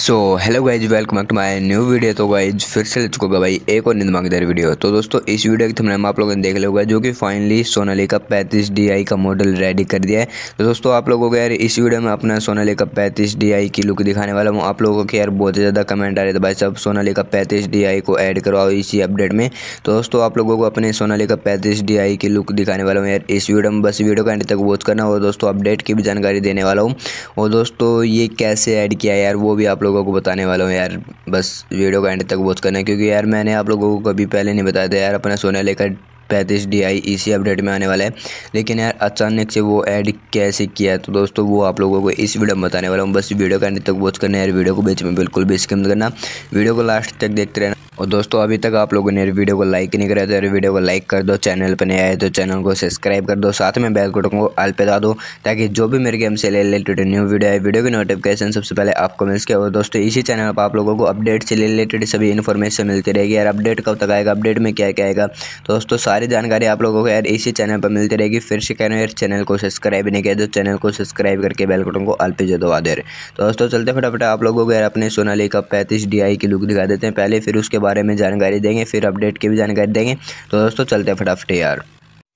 so hello guys welcome back to my new video तो guys फिर से ले चुका भाई एक और धमाकेदार वीडियो तो दोस्तों इस वीडियो के थमने में आप लोगों ने देख लिया होगा जो कि फाइनली सोनाली का पैंतीस डी का मॉडल रेडी कर दिया है तो दोस्तों आप लोगों को यार इस वीडियो में अपना सोनाली का पैंतीस डी की लुक दिखाने वाला हूँ आप लोगों के यार बहुत ज़्यादा कमेंट आ रहे थे भाई साहब सोनाली का पैंतीस डी को ऐड करवाओ इसी अपडेट में तो दोस्तों आप लोगों को अपने सोनाली का पैंतीस डी की लुक दिखाने वाला हूँ यार इस वीडियो में बस वीडियो का एंड तक वॉच करना और दोस्तों अपडेट की भी जानकारी देने वाला हूँ और दोस्तों ये कैसे ऐड किया यार वो भी आप आप लोगों को बताने वाला हूँ यार बस वीडियो का एंड तक वॉच करना क्योंकि यार मैंने आप लोगों को कभी पहले नहीं बताया था यार अपना सोना लेकर पैंतीस डी आई इसी अपडेट में आने वाला है लेकिन यार अचानक से वो ऐड कैसे किया तो दोस्तों वो आप लोगों को इस वीडियो में बताने वाला हूँ बस वीडियो का एंड तक वॉच करना यार वीडियो को बीच में बिल्कुल भी स्किम करना वीडियो को लास्ट तक देखते रहना और दोस्तों अभी तक आप लोगों ने वीडियो को लाइक नहीं करा तो अरे वीडियो को लाइक कर दो चैनल पर नहीं आए तो चैनल को सब्सक्राइब कर दो साथ में बेल बटन को आल पे दा दो ताकि जो भी मेरे गेम से रिलेटेड न्यू वीडियो आए वीडियो की नोटिफिकेशन सबसे पहले आपको मिल सके और दोस्तों इसी चैनल पर आप लोगों को अपडेट से रिलेटेड सभी इन्फॉर्मेशन मिलती रहेगी यार अपडेट कब तक आएगा अपडेट में क्या क्या आएगा दोस्तों सारी जानकारी आप लोगों को यार इसी चैनल पर मिलती रहेगी फिर से कहना यार चैनल को सब्सक्राइब नहीं किया तो चैनल को सब्सक्राइब करके बेल को आल पे जो दे रहे दोस्तों चलते फटाफट आप लोगों को यार अपने सोनाली का पैंतीस डी की लुक दिखा देते हैं पहले फिर उसके बारे में जानकारी देंगे फिर अपडेट की भी जानकारी देंगे तो दोस्तों चलते हैं फटाफट यार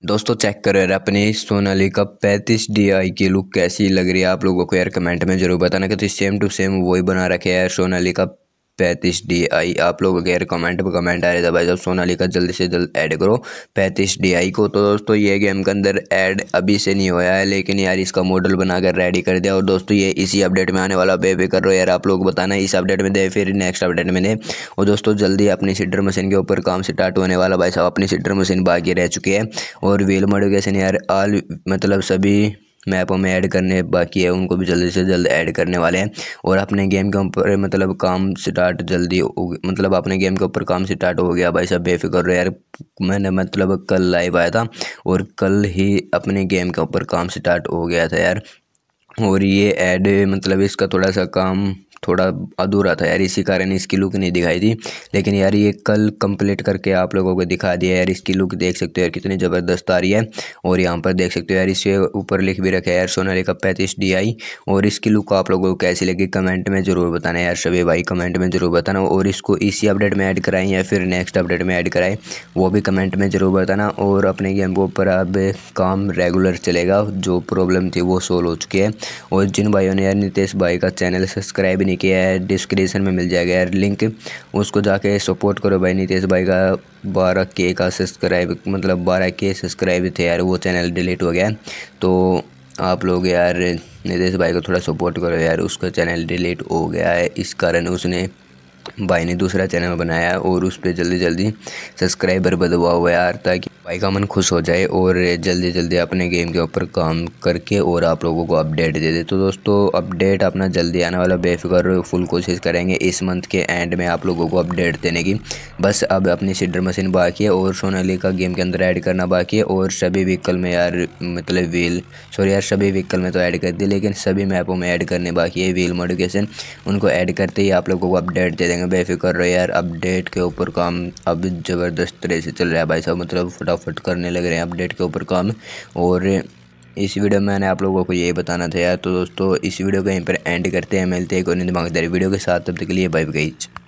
दोस्तों चेक करो यार अपने का पैंतीस डी की लुक कैसी लग रही है आप लोगों को यार कमेंट में जरूर बताना कि तो सेम टू सेम वही बना रखे है का पैंतीस डी आई आप लोग अगर कमेंट पर कमेंट आ रहे थे तो भाई साहब सोनाली का जल्दी से जल्द ऐड करो पैंतीस डी आई को तो दोस्तों ये गेम के अंदर ऐड अभी से नहीं होया है लेकिन यार इसका मॉडल बनाकर रेडी कर दिया और दोस्तों ये इसी अपडेट में आने वाला बेबे कर रहे हो यार आप लोग बताना इस अपडेट में दे फिर नेक्स्ट अपडेट में दे और दोस्तों जल्दी अपनी सीटर मशीन के ऊपर काम स्टार्ट होने वाला भाई साहब अपनी सीटर मशीन बाकी रह चुकी है और व्हील मोडिकेशन यार आल मतलब सभी मैपों में ऐड करने बाकी है उनको भी जल्दी से जल्द ऐड करने वाले हैं और अपने गेम के ऊपर मतलब काम स्टार्ट जल्दी मतलब अपने गेम के ऊपर काम स्टार्ट हो गया भाई सब बेफिक्र रहे यार मैंने मतलब कल लाइव आया था और कल ही अपने गेम के ऊपर काम स्टार्ट हो गया था यार और ये ऐड मतलब इसका थोड़ा सा काम थोड़ा अधूरा था यार इसी कारण इसकी लुक नहीं दिखाई थी लेकिन यार ये कल कंप्लीट करके आप लोगों को दिखा दिया यार इसकी लुक देख सकते हो यार कितनी ज़बरदस्त आ रही है और यहाँ पर देख सकते हो यार इसके ऊपर लिख भी रखा है यार सोना का पैंतीस डी और इसकी लुक आप लोगों को कैसी लगी कमेंट में ज़रूर बताना यार सभी भाई कमेंट में ज़रूर बताना और इसको इसी अपडेट में ऐड कराएँ या फिर नेक्स्ट अपडेट में ऐड कराएं वो भी कमेंट में ज़रूर बताना और अपने गेम के ऊपर अब काम रेगुलर चलेगा जो प्रॉब्लम थी वो सोल्व हो चुकी है और जिन भाइयों ने यार नितेश भाई का चैनल सब्सक्राइब नहीं किया है डिस्क्रिप्शन में मिल जाएगा यार लिंक उसको जाके सपोर्ट करो भाई नितेश भाई का बारह के का सब्सक्राइब मतलब बारह के सब्सक्राइब थे यार वो चैनल डिलीट हो गया तो आप लोग यार नितेश भाई को थोड़ा सपोर्ट करो यार उसका चैनल डिलीट हो गया है इस कारण उसने भाई ने दूसरा चैनल बनाया और उस पर जल्दी जल्दी सब्सक्राइबर हुआ यार ताकि भाई का मन खुश हो जाए और जल्दी जल्दी अपने गेम के ऊपर काम करके और आप लोगों को अपडेट दे दे तो दोस्तों अपडेट अपना जल्दी आने वाला बेफिक्र फुल कोशिश करेंगे इस मंथ के एंड में आप लोगों को अपडेट देने की बस अब अपनी सीडर मशीन बाकी है और सोनाली का गेम के अंदर ऐड करना बाकी है और सभी व्हीकल में यार मतलब व्हील सॉरी यार सभी व्हीकल में तो ऐड कर दी लेकिन सभी मैपों में ऐड करने बाकी है व्हील मोडिकेशन उनको ऐड करते ही आप लोगों को अपडेट दे देंगे जाएंगे बेफिक्र रहो यार अपडेट के ऊपर काम अब ज़बरदस्त तरह से चल रहा है भाई साहब मतलब फटाफट करने लग रहे हैं अपडेट के ऊपर काम और इस वीडियो में मैंने आप लोगों को यही बताना था यार तो दोस्तों इस वीडियो को यहीं पर एंड करते हैं मिलते हैं कोई नहीं दिमागदारी वीडियो के साथ तब तक के लिए बाई गई